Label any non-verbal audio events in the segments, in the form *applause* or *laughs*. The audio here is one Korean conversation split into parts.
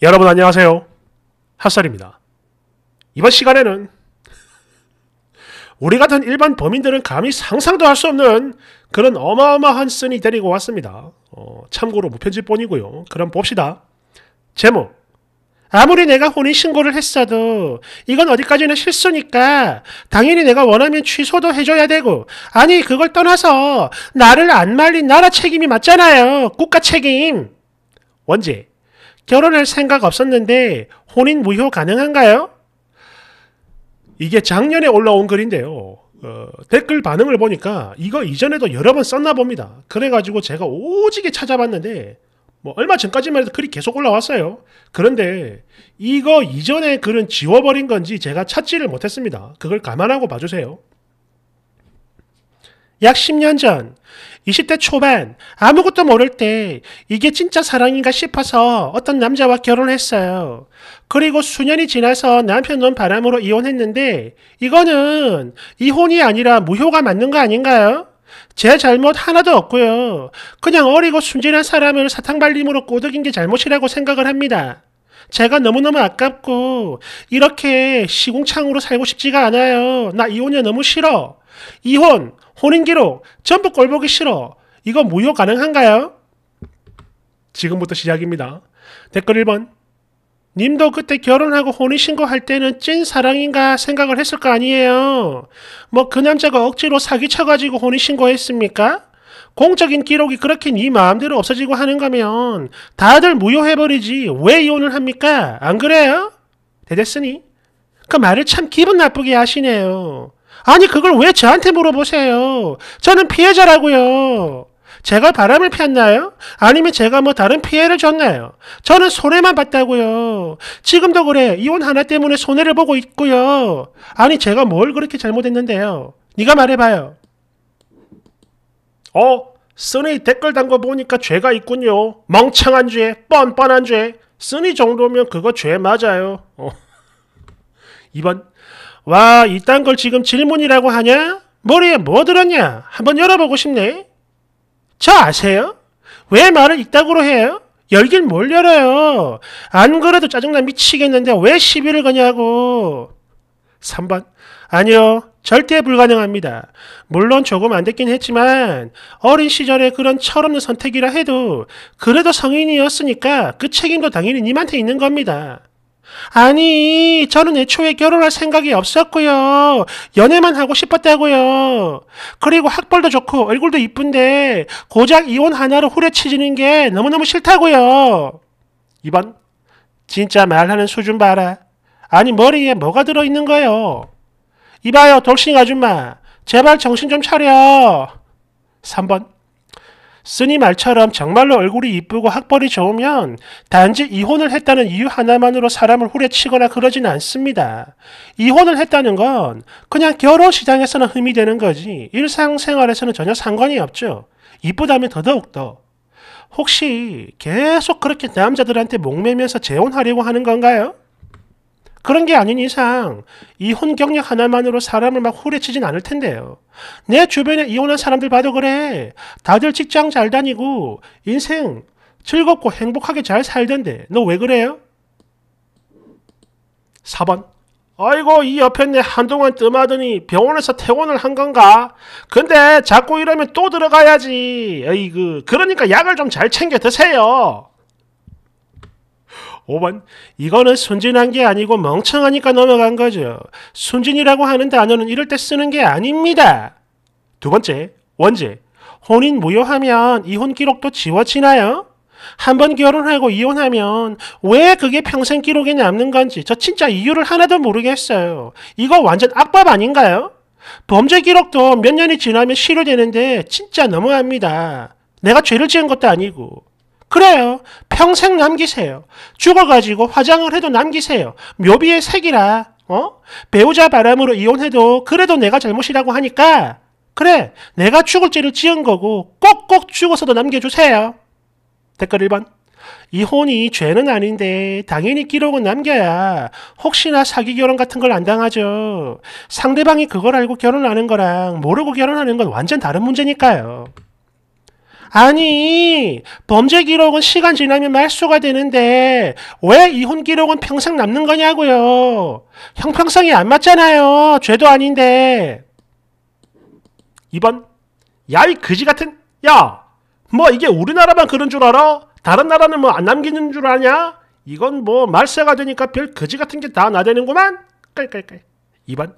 여러분 안녕하세요. 핫살입니다. 이번 시간에는 우리 같은 일반 범인들은 감히 상상도 할 수 없는 그런 어마어마한 쓴이 데리고 왔습니다. 어, 참고로 무편지뿐이고요 그럼 봅시다. 제목 아무리 내가 혼인 신고를 했어도 이건 어디까지나 실수니까 당연히 내가 원하면 취소도 해줘야 되고 아니 그걸 떠나서 나를 안 말린 나라 책임이 맞잖아요. 국가 책임. 원제 결혼할 생각 없었는데 혼인 무효 가능한가요? 이게 작년에 올라온 글인데요. 어, 댓글 반응을 보니까 이거 이전에도 여러 번 썼나 봅니다. 그래가지고 제가 오지게 찾아봤는데 뭐 얼마 전까지만 해도 글이 계속 올라왔어요. 그런데 이거 이전에 글은 지워버린 건지 제가 찾지를 못했습니다. 그걸 감안하고 봐주세요. 약 10년 전 20대 초반 아무것도 모를 때 이게 진짜 사랑인가 싶어서 어떤 남자와 결혼했어요. 그리고 수년이 지나서 남편 놈 바람으로 이혼했는데 이거는 이혼이 아니라 무효가 맞는 거 아닌가요? 제 잘못 하나도 없고요. 그냥 어리고 순진한 사람을 사탕발림으로 꼬드긴 게 잘못이라고 생각을 합니다. 제가 너무너무 아깝고 이렇게 시궁창으로 살고 싶지가 않아요. 나 이혼이 너무 싫어. 이혼 혼인 기록 전부 꼴보기 싫어. 이거 무효 가능한가요? 지금부터 시작입니다. 댓글 1번. 님도 그때 결혼하고 혼인신고할 때는 찐 사랑인가 생각을 했을 거 아니에요. 뭐 그 남자가 억지로 사기쳐가지고 혼인신고했습니까? 공적인 기록이 그렇게 네 마음대로 없어지고 하는 거면 다들 무효해버리지 왜 이혼을 합니까? 안 그래요? 대댔으니 그 말을 참 기분 나쁘게 하시네요. 아니 그걸 왜 저한테 물어보세요? 저는 피해자라고요. 제가 바람을 피웠나요? 아니면 제가 뭐 다른 피해를 줬나요? 저는 손해만 봤다고요. 지금도 그래. 이혼 하나 때문에 손해를 보고 있고요. 아니 제가 뭘 그렇게 잘못했는데요. 네가 말해봐요. 어? 쓰니 댓글 단 거 보니까 죄가 있군요. 멍청한 죄, 뻔뻔한 죄. 쓰니 정도면 그거 죄 맞아요. 어. *laughs* 이번 와, 이딴 걸 지금 질문이라고 하냐? 머리에 뭐 들었냐? 한번 열어보고 싶네. 저 아세요? 왜 말을 이따구로 해요? 열길 뭘 열어요? 안 그래도 짜증나 미치겠는데 왜 시비를 거냐고. 3번. 아니요. 절대 불가능합니다. 물론 조금 안 됐긴 했지만 어린 시절에 그런 철없는 선택이라 해도 그래도 성인이었으니까 그 책임도 당연히 님한테 있는 겁니다. 아니, 저는 애초에 결혼할 생각이 없었고요. 연애만 하고 싶었다고요. 그리고 학벌도 좋고 얼굴도 이쁜데 고작 이혼 하나로 후려치지는 게 너무너무 싫다고요. 2번. 진짜 말하는 수준 봐라. 아니, 머리에 뭐가 들어있는 거요? 이봐요, 돌싱 아줌마. 제발 정신 좀 차려. 3번. 쓰니 말처럼 정말로 얼굴이 이쁘고 학벌이 좋으면 단지 이혼을 했다는 이유 하나만으로 사람을 후려치거나 그러진 않습니다. 이혼을 했다는 건 그냥 결혼 시장에서는 흠이 되는 거지 일상생활에서는 전혀 상관이 없죠. 이쁘다면 더더욱더. 혹시 계속 그렇게 남자들한테 목매면서 재혼하려고 하는 건가요? 그런 게 아닌 이상 이혼 경력 하나만으로 사람을 막 후려치진 않을 텐데요. 내 주변에 이혼한 사람들 봐도 그래. 다들 직장 잘 다니고 인생 즐겁고 행복하게 잘 살던데 너 왜 그래요? 4번 아이고 이 옆에 내 한동안 뜸하더니 병원에서 퇴원을 한 건가? 근데 자꾸 이러면 또 들어가야지. 에이그 그러니까 약을 좀 잘 챙겨 드세요. 5번 이거는 순진한 게 아니고 멍청하니까 넘어간 거죠. 순진이라고 하는 단어는 이럴 때 쓰는 게 아닙니다. 두 번째 원제 혼인 무효하면 이혼 기록도 지워지나요? 한 번 결혼하고 이혼하면 왜 그게 평생 기록에 남는 건지 저 진짜 이유를 하나도 모르겠어요. 이거 완전 악법 아닌가요? 범죄 기록도 몇 년이 지나면 실효되는데 진짜 너무합니다. 내가 죄를 지은 것도 아니고 그래요. 평생 남기세요. 죽어가지고 화장을 해도 남기세요. 묘비의 색이라, 어? 배우자 바람으로 이혼해도 그래도 내가 잘못이라고 하니까, 그래, 내가 죽을 죄를 지은 거고 꼭꼭 죽어서도 남겨주세요. 댓글 1번. 이혼이 죄는 아닌데 당연히 기록은 남겨야 혹시나 사기 결혼 같은 걸 안 당하죠. 상대방이 그걸 알고 결혼하는 거랑 모르고 결혼하는 건 완전 다른 문제니까요. 아니, 범죄 기록은 시간 지나면 말소가 되는데 왜 이혼 기록은 평생 남는 거냐고요. 형평성이 안 맞잖아요. 죄도 아닌데. 2번. 야, 이 그지 같은. 야, 뭐 이게 우리나라만 그런 줄 알아? 다른 나라는 뭐 안 남기는 줄 아냐? 이건 뭐 말세가 되니까 별 그지 같은 게 다 나대는구만. 깔깔깔. 2번.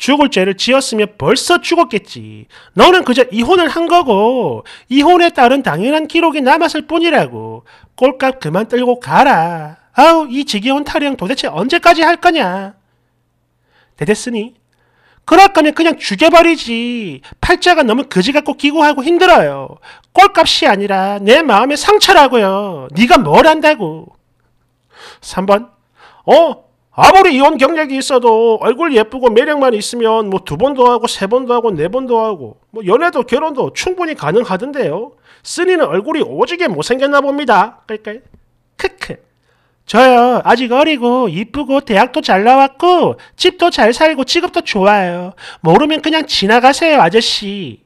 죽을 죄를 지었으면 벌써 죽었겠지. 너는 그저 이혼을 한 거고 이혼에 따른 당연한 기록이 남았을 뿐이라고. 꼴값 그만 떨고 가라. 아우 이 지겨운 타령 도대체 언제까지 할 거냐. 대데스니 그럴 거면 그냥 죽여버리지. 팔자가 너무 그지 같고 기구하고 힘들어요. 꼴값이 아니라 내 마음의 상처라고요. 네가 뭘 안다고. 3번 어? 아무리 이혼 경력이 있어도 얼굴 예쁘고 매력만 있으면 뭐 두 번도 하고 세 번도 하고 네 번도 하고 뭐 연애도 결혼도 충분히 가능하던데요. 쓰니는 얼굴이 오지게 못생겼나 봅니다. 그러니까 크크. 저요 아직 어리고 이쁘고 대학도 잘 나왔고 집도 잘 살고 직업도 좋아요. 모르면 그냥 지나가세요 아저씨.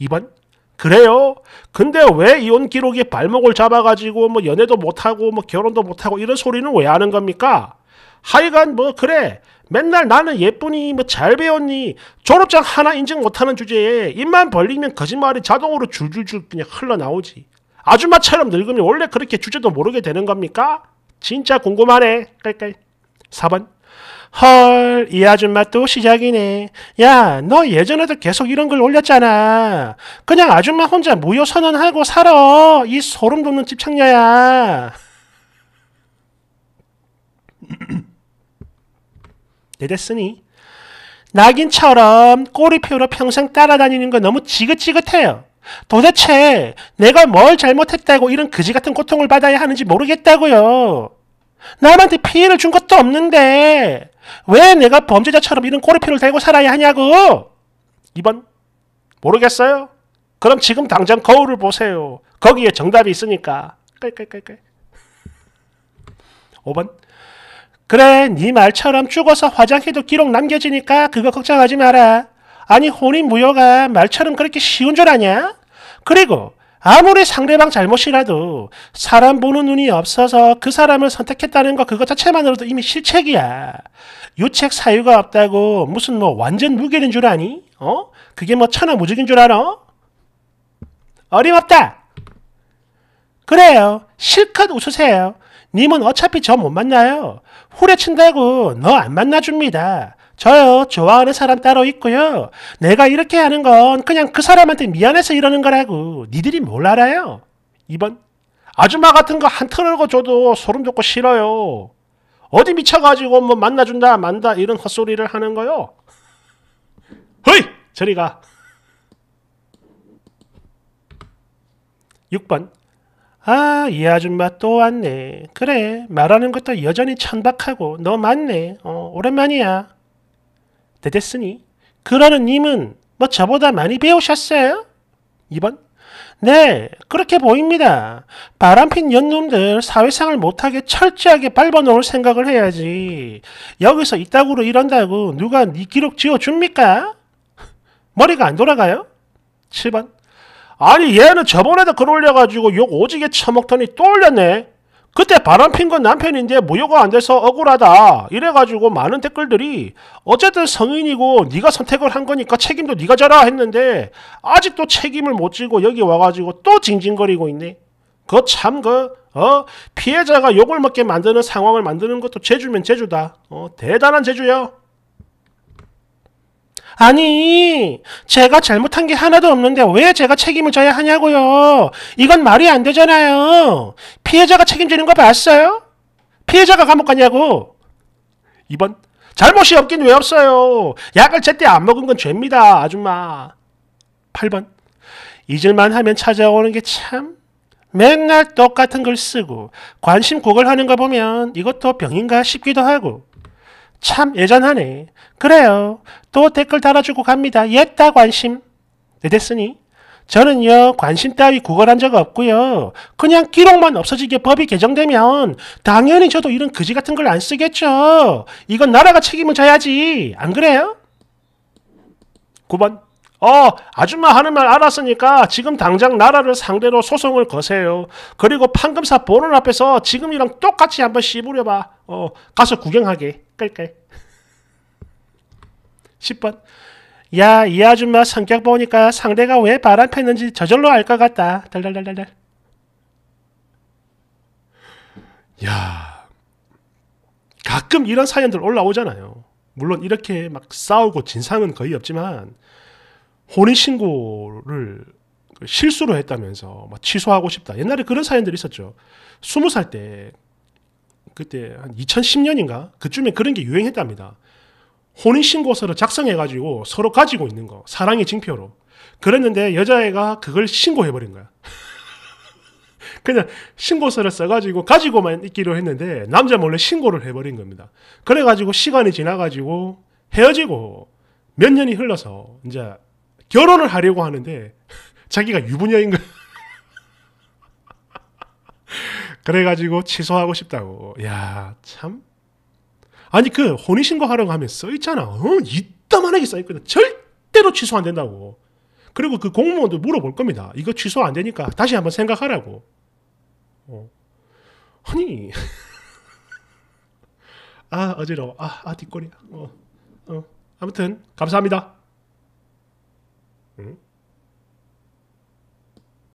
2번 그래요? 근데 왜 이혼 기록이 발목을 잡아가지고 뭐 연애도 못하고 뭐 결혼도 못하고 이런 소리는 왜 하는 겁니까? 하여간 뭐 그래 맨날 나는 예쁘니 뭐 잘 배웠니 졸업장 하나 인증 못하는 주제에 입만 벌리면 거짓말이 자동으로 줄줄줄 그냥 흘러나오지 아줌마처럼 늙으면 원래 그렇게 주제도 모르게 되는 겁니까? 진짜 궁금하네 깔깔 4번 헐, 이 아줌마 또 시작이네. 야, 너 예전에도 계속 이런 걸 올렸잖아. 그냥 아줌마 혼자 무효 선언하고 살아. 이 소름 돋는 집착녀야. 내댔으니 낙인처럼 꼬리표로 평생 따라다니는 거 너무 지긋지긋해요. 도대체 내가 뭘 잘못했다고 이런 그지 같은 고통을 받아야 하는지 모르겠다고요. 남한테 피해를 준 것도 없는데 왜 내가 범죄자처럼 이런 꼬리표를 달고 살아야 하냐고. 2번 모르겠어요? 그럼 지금 당장 거울을 보세요. 거기에 정답이 있으니까. 깔깔깔깔. 5번 그래 네 말처럼 죽어서 화장해도 기록 남겨지니까 그거 걱정하지 마라. 아니 혼인무효가 말처럼 그렇게 쉬운 줄 아냐? 그리고 아무리 상대방 잘못이라도 사람 보는 눈이 없어서 그 사람을 선택했다는 거 그것 자체만으로도 이미 실책이야. 유책 사유가 없다고 무슨 뭐 완전 무결인 줄 아니? 어? 그게 뭐 천하무적인 줄 알아? 어림없다. 그래요. 실컷 웃으세요. 님은 어차피 저 못 만나요. 후려친다고 너 안 만나줍니다. 저요, 좋아하는 사람 따로 있고요. 내가 이렇게 하는 건 그냥 그 사람한테 미안해서 이러는 거라고. 니들이 뭘 알아요? 2번. 아줌마 같은 거 한 털고 줘도 소름 돋고 싫어요. 어디 미쳐가지고 뭐 만나준다, 만다, 이런 헛소리를 하는 거요. 허이! 저리 가. 6번. 아, 이 아줌마 또 왔네. 그래, 말하는 것도 여전히 천박하고 너 맞네. 어, 오랜만이야. 대댔으니 그러는 님은 뭐 저보다 많이 배우셨어요? 2번 네, 그렇게 보입니다. 바람핀 연놈들 사회상을 못하게 철저하게 밟아놓을 생각을 해야지. 여기서 이따구로 이런다고 누가 네 기록 지어줍니까 *laughs* 머리가 안 돌아가요? 7번 아니 얘는 저번에도 글 올려가지고 욕 오지게 처먹더니 또 올렸네. 그때 바람핀 건 남편인데 무효가 안 돼서 억울하다 이래가지고 많은 댓글들이 어쨌든 성인이고 네가 선택을 한 거니까 책임도 네가 져라 했는데 아직도 책임을 못 지고 여기 와가지고 또 징징거리고 있네 그 참그 어? 피해자가 욕을 먹게 만드는 상황을 만드는 것도 재주면 재주다 어, 대단한 재주야 아니, 제가 잘못한 게 하나도 없는데 왜 제가 책임을 져야 하냐고요. 이건 말이 안 되잖아요. 피해자가 책임지는 거 봤어요? 피해자가 감옥 가냐고. 2번. 잘못이 없긴 왜 없어요. 약을 제때 안 먹은 건 죄입니다. 아줌마. 8번. 잊을만 하면 찾아오는 게 참. 맨날 똑같은 글 쓰고 관심 고걸 하는 거 보면 이것도 병인가 싶기도 하고 참 예전하네. 그래요. 또 댓글 달아주고 갑니다. 옛다 관심. 네, 됐으니. 저는요 관심 따위 구걸한 적 없고요. 그냥 기록만 없어지게 법이 개정되면 당연히 저도 이런 그지 같은 걸 안 쓰겠죠. 이건 나라가 책임을 져야지. 안 그래요? 9번 어, 아줌마 하는 말 알았으니까 지금 당장 나라를 상대로 소송을 거세요. 그리고 판검사 보는 앞에서 지금이랑 똑같이 한번 씹으려봐. 어, 가서 구경하게. 끌끌 10번 야 이 아줌마 성격 보니까 상대가 왜 바람 폈는지 저절로 알 것 같다 달달달달달 야 가끔 이런 사연들 올라오잖아요 물론 이렇게 막 싸우고 진상은 거의 없지만 혼인신고를 실수로 했다면서 막 취소하고 싶다. 옛날에 그런 사연들이 있었죠. 스무 살때 그때 한 2010년인가 그쯤에 그런 게 유행했답니다. 혼인신고서를 작성해가지고 서로 가지고 있는 거 사랑의 징표로 그랬는데 여자애가 그걸 신고해버린 거야. *laughs* 그냥 신고서를 써가지고 가지고만 있기로 했는데 남자 몰래 신고를 해버린 겁니다. 그래가지고 시간이 지나가지고 헤어지고 몇 년이 흘러서 이제 결혼을 하려고 하는데 *laughs* 자기가 유부녀인 거야. 그래가지고 취소하고 싶다고. 야, 참. 아니, 그, 혼인신고 하라고 하면 써있잖아. 어, 이따만하게 써있거든. 절대로 취소 안 된다고. 그리고 그 공무원도 물어볼 겁니다. 이거 취소 안 되니까 다시 한번 생각하라고. 어. 아니. *laughs* 아, 어지러워. 아, 아 뒷골이야. 어. 어. 아무튼, 감사합니다. 응?